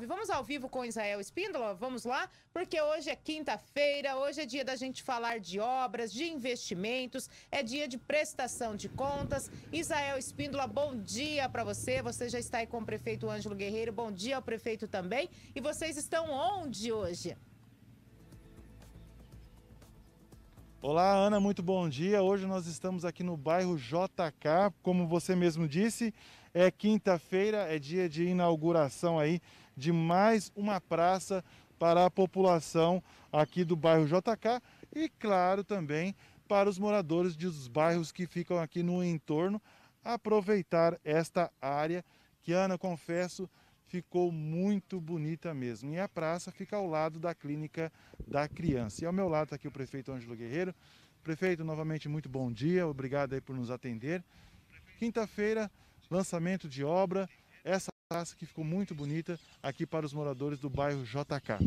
Vamos ao vivo com Israel Espíndola? Vamos lá? Porque hoje é quinta-feira, hoje é dia da gente falar de obras, de investimentos, é dia de prestação de contas. Israel Espíndola, bom dia para você. Você já está aí com o prefeito Ângelo Guerreiro, bom dia ao prefeito também. E vocês estão onde hoje? Olá, Ana, muito bom dia. Hoje nós estamos aqui no bairro JK, como você mesmo disse, é quinta-feira, é dia de inauguração aí de mais uma praça para a população aqui do bairro JK e, claro, também para os moradores dos bairros que ficam aqui no entorno aproveitar esta área que, Ana, confesso, ficou muito bonita mesmo. E a praça fica ao lado da Clínica da Criança. E ao meu lado está aqui o prefeito Ângelo Guerreiro. Prefeito, novamente, muito bom dia. Obrigado aí por nos atender. Quinta-feira, lançamento de obra praça que ficou muito bonita aqui para os moradores do bairro JK.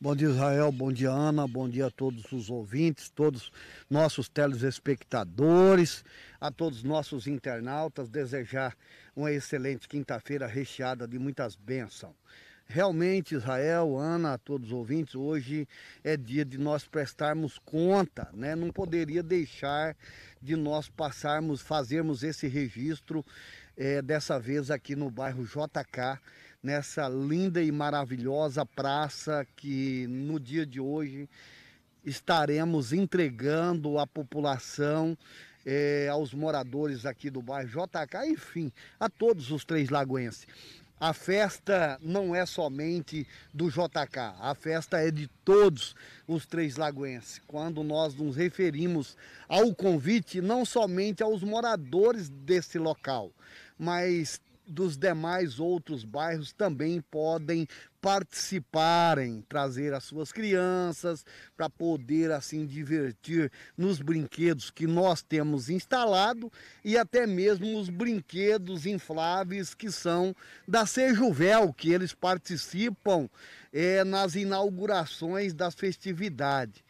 Bom dia, Israel. Bom dia, Ana. Bom dia a todos os ouvintes, todos nossos telespectadores, a todos nossos internautas. Desejar uma excelente quinta-feira recheada de muitas bênçãos. Realmente, Israel, Ana, a todos os ouvintes, hoje é dia de nós prestarmos conta, né? Não poderia deixar de nós passarmos, fazermos esse registro é, dessa vez aqui no bairro JK, nessa linda e maravilhosa praça que no dia de hoje estaremos entregando à população, é, aos moradores aqui do bairro JK, enfim, a todos os três lagoenses. A festa não é somente do JK, a festa é de todos os Três Lagoenses. Quando nós nos referimos ao convite, não somente aos moradores desse local, mas dos demais outros bairros também podem participarem, trazer as suas crianças para poder assim divertir nos brinquedos que nós temos instalado e até mesmo os brinquedos infláveis que são da Sejuvel, que eles participam é, nas inaugurações das festividades.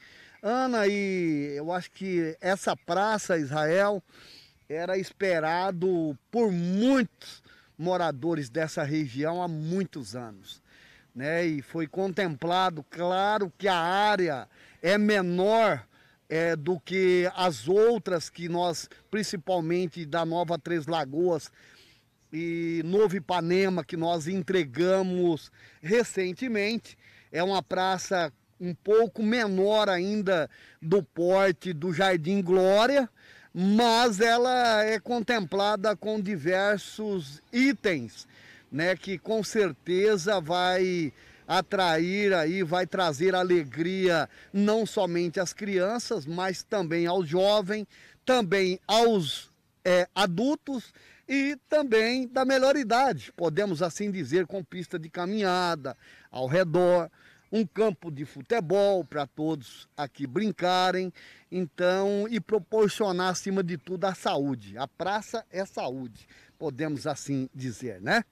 Ana, e eu acho que essa praça Israel era esperado por muitos moradores dessa região há muitos anos né? E foi contemplado, claro que a área é menor é, do que as outras que nós, principalmente da Nova Três Lagoas e Novo Ipanema, que nós entregamos recentemente. É uma praça um pouco menor ainda do porte do Jardim Glória, mas ela é contemplada com diversos itens né, que com certeza vai atrair aí, vai trazer alegria não somente às crianças, mas também aos jovens, também aos é, adultos e também da melhor idade, podemos assim dizer, com pista de caminhada ao redor, um campo de futebol para todos aqui brincarem, então, e proporcionar acima de tudo a saúde. A praça é saúde, podemos assim dizer, né?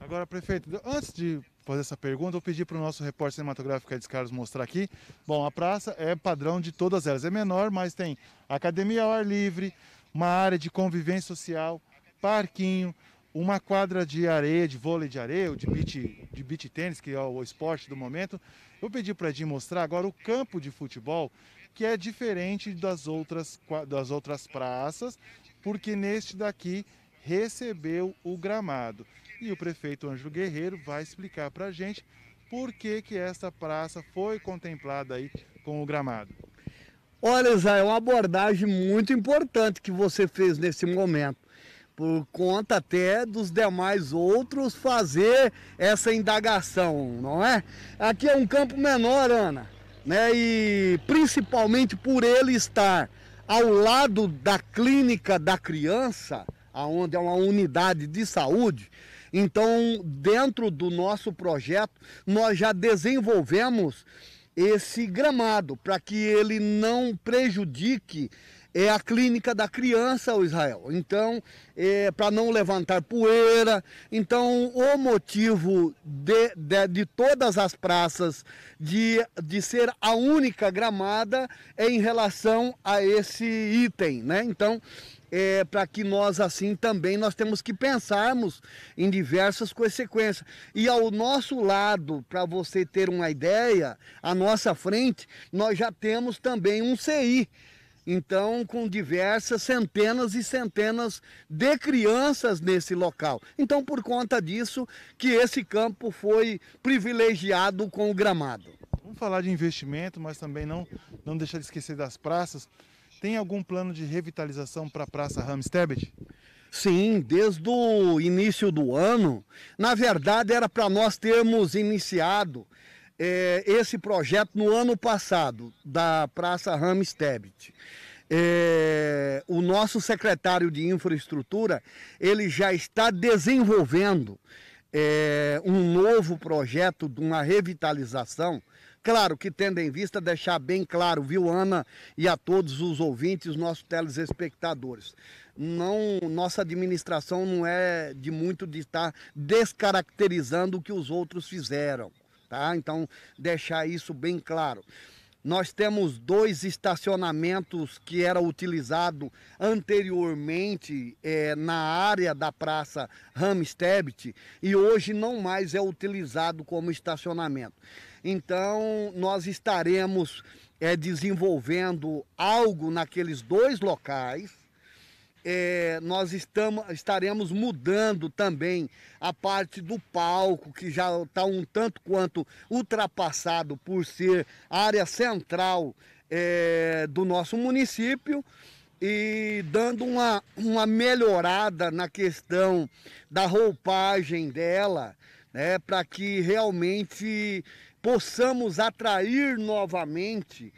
Agora, prefeito, antes de fazer essa pergunta, eu pedi para o nosso repórter cinematográfico Edson Carlos mostrar aqui. Bom, a praça é padrão de todas elas. É menor, mas tem academia ao ar livre, uma área de convivência social, parquinho, uma quadra de areia, de vôlei de areia, ou de beach, de beach tênis, que é o esporte do momento. Eu pedi para Edinho mostrar agora o campo de futebol, que é diferente das outras, das outras praças, porque neste daqui recebeu o gramado. E o prefeito Anjo Guerreiro vai explicar para a gente por que, que essa praça foi contemplada aí com o gramado. Olha, Zé, é uma abordagem muito importante que você fez nesse momento por conta até dos demais outros fazer essa indagação, não é? Aqui é um campo menor, Ana, né? E principalmente por ele estar ao lado da clínica da criança, aonde é uma unidade de saúde, então, dentro do nosso projeto, nós já desenvolvemos esse gramado para que ele não prejudique é a clínica da criança, o Israel. Então, é, para não levantar poeira. Então, o motivo de, de, de, todas as praças de, de ser a única gramada é em relação a esse item, né? Então, é, para que nós assim também nós temos que pensarmos em diversas consequências. E ao nosso lado, para você ter uma ideia, à nossa frente, nós já temos também um CI então, com diversas centenas e centenas de crianças nesse local. Então, por conta disso, que esse campo foi privilegiado com o gramado. Vamos falar de investimento, mas também não, não deixar de esquecer das praças. Tem algum plano de revitalização para a Praça Ramstebet? Sim, desde o início do ano. Na verdade, era para nós termos iniciado é, esse projeto no ano passado, da Praça Ramstebit. É, o nosso secretário de infraestrutura, ele já está desenvolvendo é, um novo projeto de uma revitalização, claro que tendo em vista deixar bem claro, viu, Ana, e a todos os ouvintes, nossos telespectadores. Não, nossa administração não é de muito de estar descaracterizando o que os outros fizeram tá? Então, deixar isso bem claro. Nós temos dois estacionamentos que era utilizado anteriormente é, na área da Praça Ramstebit e hoje não mais é utilizado como estacionamento. Então, nós estaremos é, desenvolvendo algo naqueles dois locais é, nós estamos, estaremos mudando também a parte do palco, que já está um tanto quanto ultrapassado por ser área central é, do nosso município e dando uma, uma melhorada na questão da roupagem dela, né, para que realmente possamos atrair novamente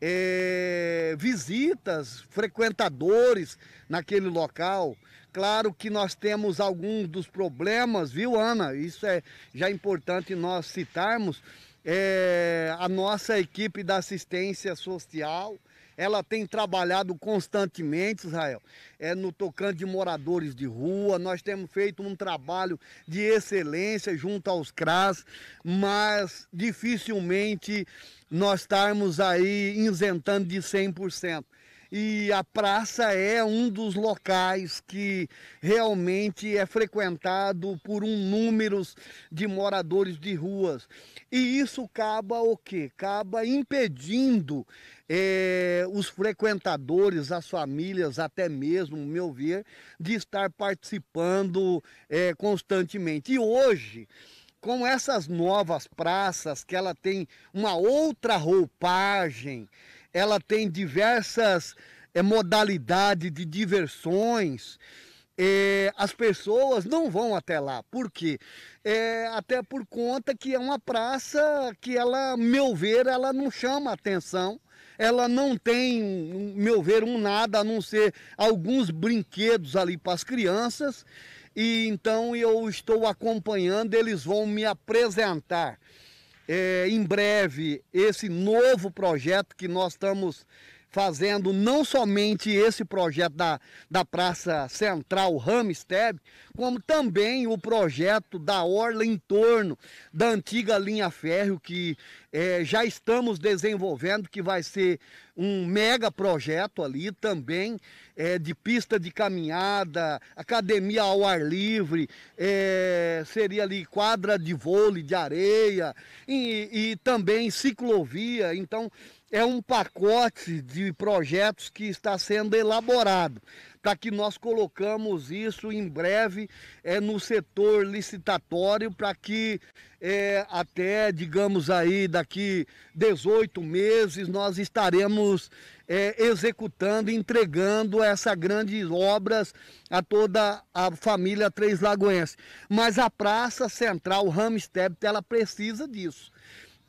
é, visitas, frequentadores naquele local. Claro que nós temos alguns dos problemas, viu, Ana? Isso é já importante nós citarmos. É, a nossa equipe da assistência social, ela tem trabalhado constantemente, Israel, é, no tocante de moradores de rua, nós temos feito um trabalho de excelência junto aos CRAS, mas dificilmente nós estarmos aí isentando de 100%. E a praça é um dos locais que realmente é frequentado por um número de moradores de ruas. E isso acaba o quê? Acaba impedindo é, os frequentadores, as famílias, até mesmo, meu ver, de estar participando é, constantemente. E hoje, como essas novas praças, que ela tem uma outra roupagem, ela tem diversas é, eh, modalidades de diversões, é, as pessoas não vão até lá. Por quê? É, até por conta que é uma praça que ela, meu ver, ela não chama atenção. Ela não tem, meu ver, um nada a não ser alguns brinquedos ali para as crianças e então eu estou acompanhando, eles vão me apresentar é, em breve esse novo projeto que nós estamos fazendo não somente esse projeto da, da Praça Central Ramsteb, como também o projeto da Orla em torno da antiga linha férreo que é, já estamos desenvolvendo, que vai ser um mega projeto ali também é, de pista de caminhada, academia ao ar livre, é, seria ali quadra de vôlei, de areia e, e também ciclovia. Então é um pacote de projetos que está sendo elaborado, para tá? que nós colocamos isso em breve é, no setor licitatório, para que é, até, digamos aí, daqui 18 meses nós estaremos é, executando, entregando essas grandes obras a toda a família Três Lagoense. Mas a Praça Central Ramstep, ela precisa disso.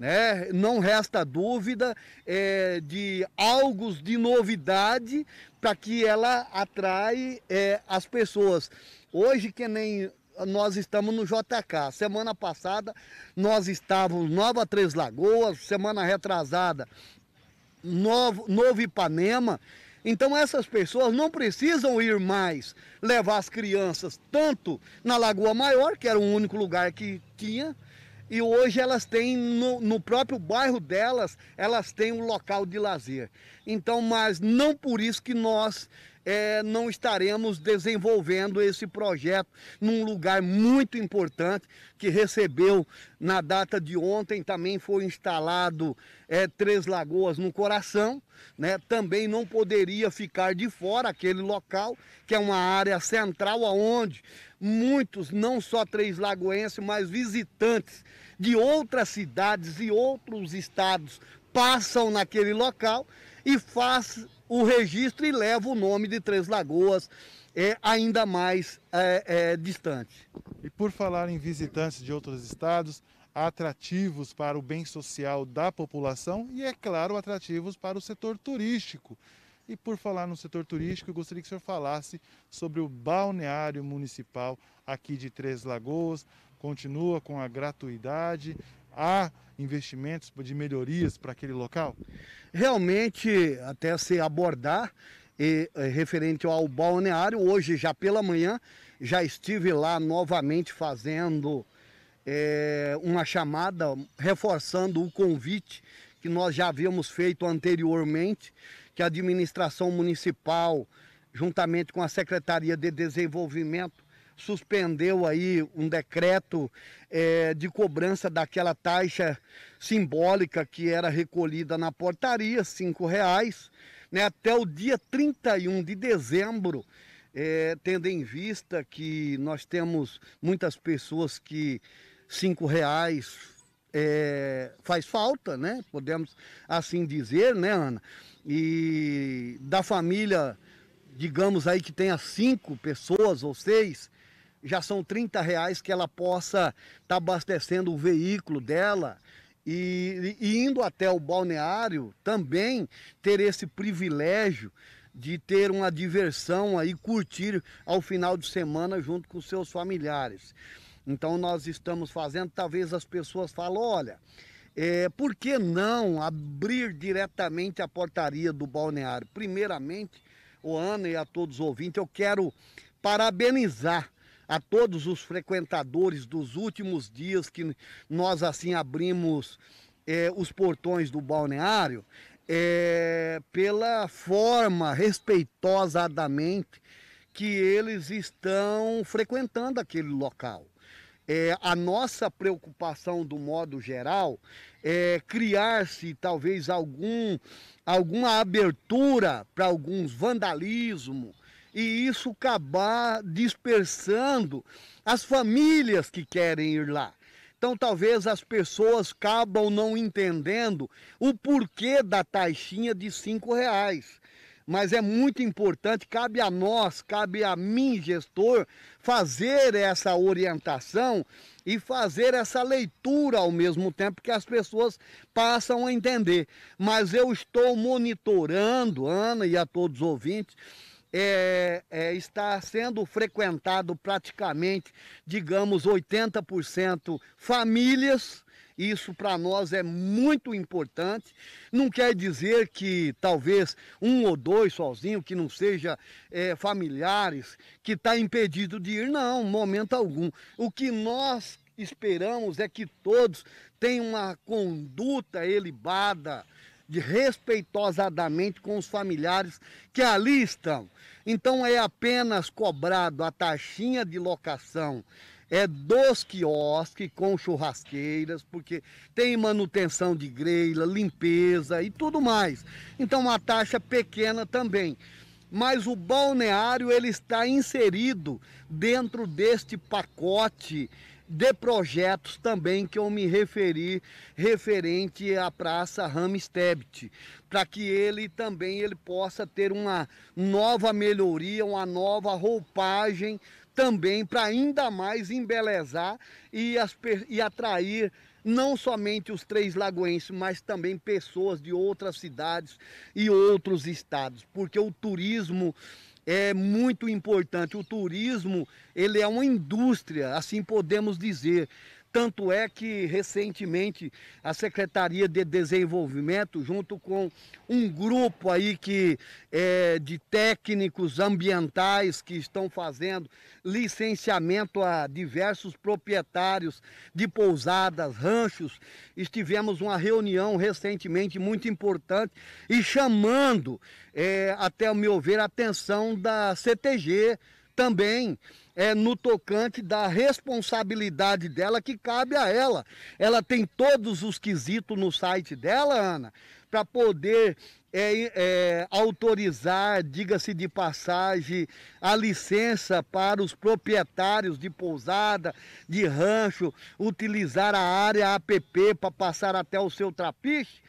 Né? Não resta dúvida é, de algo de novidade para que ela atrai é, as pessoas. Hoje que nem nós estamos no JK. Semana passada nós estávamos Nova Três Lagoas, semana retrasada Novo, Novo Ipanema. Então essas pessoas não precisam ir mais levar as crianças tanto na Lagoa Maior, que era o único lugar que tinha, e hoje elas têm no, no, próprio bairro delas, elas têm um local de lazer. Então, mas não por isso que nós é, não estaremos desenvolvendo esse projeto num lugar muito importante que recebeu na data de ontem também foi instalado é, Três Lagoas no coração, né? Também não poderia ficar de fora aquele local que é uma área central aonde muitos, não só três lagoenses, mas visitantes de outras cidades e outros estados passam naquele local e faz o registro e leva o nome de Três Lagoas é ainda mais é, é, distante. E por falar em visitantes de outros estados, atrativos para o bem social da população e, é claro, atrativos para o setor turístico. E por falar no setor turístico, eu gostaria que o senhor falasse sobre o balneário municipal aqui de Três Lagoas. Continua com a gratuidade há investimentos de melhorias para aquele local? Realmente, até se abordar e, eh, referente ao balneário, hoje já pela manhã já estive lá novamente fazendo é, uma chamada, reforçando o convite que nós já havíamos feito anteriormente, que a administração municipal, juntamente com a Secretaria de Desenvolvimento, suspendeu aí um decreto é, de cobrança daquela taxa simbólica que era recolhida na portaria, cinco reais, né, até o dia 31 de dezembro, é, tendo em vista que nós temos muitas pessoas que cinco reais é, faz falta, né? Podemos assim dizer, né, Ana? E da família, digamos aí que tenha cinco pessoas ou seis, já são 30 reais que ela possa estar tá abastecendo o veículo dela e, e, indo até o balneário também ter esse privilégio de ter uma diversão aí, curtir ao final de semana junto com seus familiares. Então nós estamos fazendo, talvez as pessoas falem, olha, é, por que não abrir diretamente a portaria do balneário? Primeiramente, o Ana e a todos os ouvintes, eu quero parabenizar a todos os frequentadores dos últimos dias que nós assim abrimos é, os portões do balneário é, pela forma respeitosamente que eles estão frequentando aquele local. É, a nossa preocupação do modo geral é criar-se talvez algum, alguma abertura para alguns vandalismo, e isso acabar dispersando as famílias que querem ir lá. Então talvez as pessoas acabam não entendendo o porquê da taxinha de cinco reais. Mas é muito importante, cabe a nós, cabe a mim, gestor, fazer essa orientação e fazer essa leitura ao mesmo tempo que as pessoas passam a entender. Mas eu estou monitorando, Ana e a todos os ouvintes, é, é, está sendo frequentado praticamente, digamos, 80% famílias. Isso para nós é muito importante. Não quer dizer que talvez um ou dois sozinho, que não seja é, familiares, que está impedido de ir, não, momento algum. O que nós esperamos é que todos tenham uma conduta elibada de respeitosamente com os familiares que ali estão. Então é apenas cobrado a taxinha de locação é dos quiosques com churrasqueiras, porque tem manutenção de grelha, limpeza e tudo mais. Então uma taxa pequena também. Mas o balneário ele está inserido dentro deste pacote de projetos também que eu me referi referente à Praça Ramstebt, para que ele também ele possa ter uma nova melhoria, uma nova roupagem também para ainda mais embelezar e, as, e atrair não somente os três lagoenses, mas também pessoas de outras cidades e outros estados, porque o turismo é muito importante. O turismo, ele é uma indústria, assim podemos dizer. Tanto é que recentemente a Secretaria de Desenvolvimento, junto com um grupo aí que é, de técnicos ambientais que estão fazendo licenciamento a diversos proprietários de pousadas, ranchos, estivemos uma reunião recentemente muito importante e chamando, é, até o meu ver, a atenção da CTG também é, no tocante da responsabilidade dela que cabe a ela. Ela tem todos os quesitos no site dela, Ana, para poder é, é, autorizar, diga-se de passagem, a licença para os proprietários de pousada, de rancho, utilizar a área APP para passar até o seu trapiche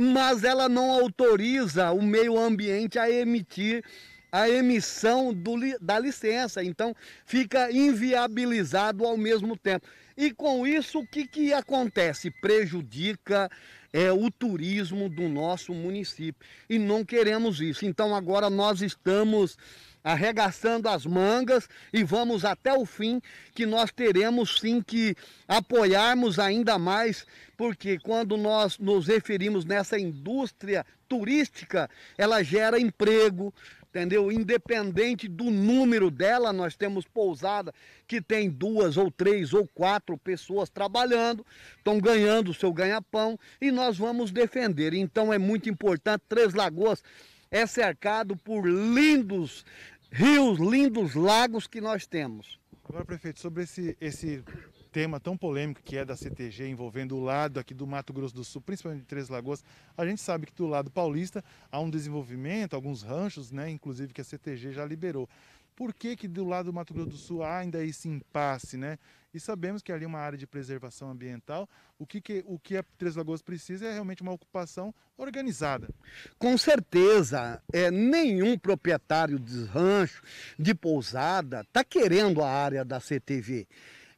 mas ela não autoriza o meio ambiente a emitir a emissão do, da licença. Então fica inviabilizado ao mesmo tempo. E com isso, o que, que acontece? Prejudica é, o turismo do nosso município. E não queremos isso. Então agora nós estamos arregaçando as mangas e vamos até o fim, que nós teremos sim que apoiarmos ainda mais, porque quando nós nos referimos nessa indústria turística, ela gera emprego, entendeu? Independente do número dela, nós temos pousada que tem duas ou três ou quatro pessoas trabalhando, estão ganhando o seu ganha-pão e nós vamos defender. Então é muito importante. Três Lagoas é cercado por lindos rios, lindos lagos que nós temos. Agora, prefeito, sobre esse, esse tema tão polêmico que é da CTG, envolvendo o lado aqui do Mato Grosso do Sul, principalmente de Três Lagoas, a gente sabe que do lado paulista há um desenvolvimento, alguns ranchos, né, inclusive que a CTG já liberou. Por que, que do lado do Mato Grosso do Sul há ainda esse impasse, né? E sabemos que ali é uma área de preservação ambiental. O que, que, o que a Três Lagoas precisa é realmente uma ocupação organizada. Com certeza, é, nenhum proprietário de rancho, de pousada, está querendo a área da CTV.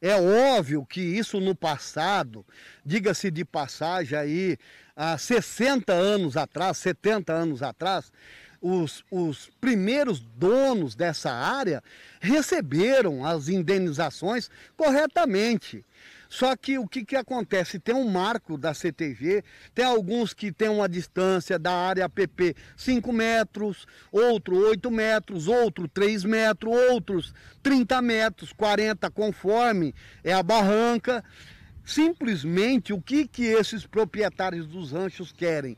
É óbvio que isso no passado, diga-se de passagem aí, há 60 anos atrás, 70 anos atrás, os, os, primeiros donos dessa área receberam as indenizações corretamente. Só que o que, que acontece? Tem um marco da CTG, tem alguns que tem uma distância da área PP 5 metros, outro 8 metros, outro 3 metros, outros 30 metros, 40, conforme é a barranca. Simplesmente o que, que esses proprietários dos ranchos querem?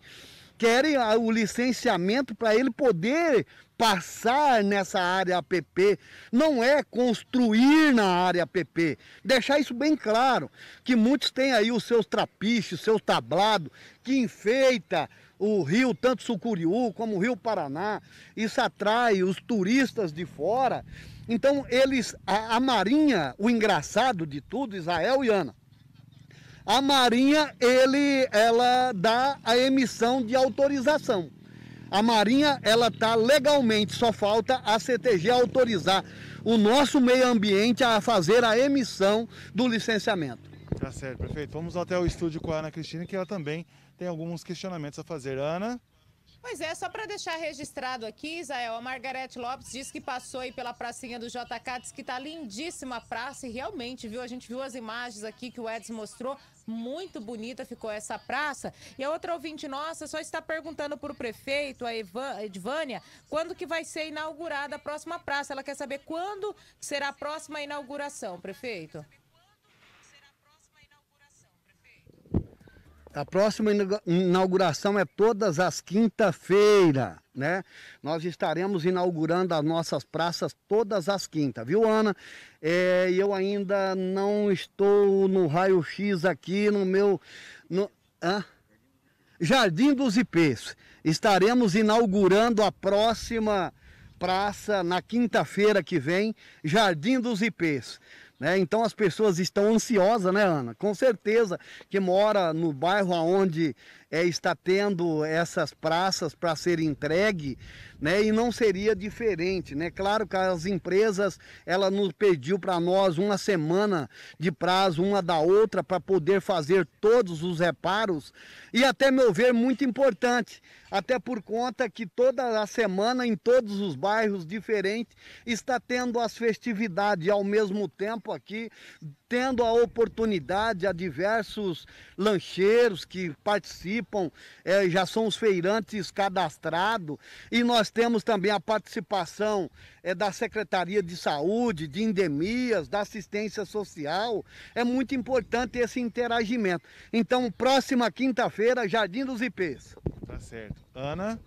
querem o licenciamento para ele poder passar nessa área APP, não é construir na área APP. Deixar isso bem claro, que muitos têm aí os seus trapiches, seu tablado, que enfeita o rio, tanto Sucuriú como o rio Paraná, isso atrai os turistas de fora. Então eles, a, a Marinha, o engraçado de tudo, Israel e Ana, a Marinha, ele, ela dá a emissão de autorização. A Marinha, ela está legalmente, só falta a CTG autorizar o nosso meio ambiente a fazer a emissão do licenciamento. Tá certo, prefeito. Vamos até o estúdio com a Ana Cristina, que ela também tem alguns questionamentos a fazer. Ana? Pois é, só para deixar registrado aqui, Isael, a Margarete Lopes disse que passou aí pela pracinha do JK, diz que tá lindíssima a praça e realmente, viu? A gente viu as imagens aqui que o Edson mostrou, muito bonita ficou essa praça. E a outra ouvinte nossa só está perguntando para o prefeito, a Edvânia, quando que vai ser inaugurada a próxima praça. Ela quer saber quando será a próxima inauguração, prefeito. A próxima inauguração é todas as quinta-feira, né? Nós estaremos inaugurando as nossas praças todas as quintas, viu, Ana? É, eu ainda não estou no raio-x aqui no meu. No, hã? Jardim dos Ipês. Estaremos inaugurando a próxima praça na quinta-feira que vem, Jardim dos Ipês. Né? Então as pessoas estão ansiosas, né, Ana? Com certeza que mora no bairro onde é, está tendo essas praças para ser entregue, né? E não seria diferente, né? Claro que as empresas, ela nos pediu para nós uma semana de prazo uma da outra para poder fazer todos os reparos e até meu ver muito importante, até por conta que toda a semana em todos os bairros diferentes está tendo as festividades e ao mesmo tempo aqui tendo a oportunidade a diversos lancheiros que participam, é, já são os feirantes cadastrados, e nós temos também a participação é, da Secretaria de Saúde, de endemias, da assistência social. É muito importante esse interagimento. Então, próxima quinta-feira, Jardim dos IPs. Tá certo. Ana?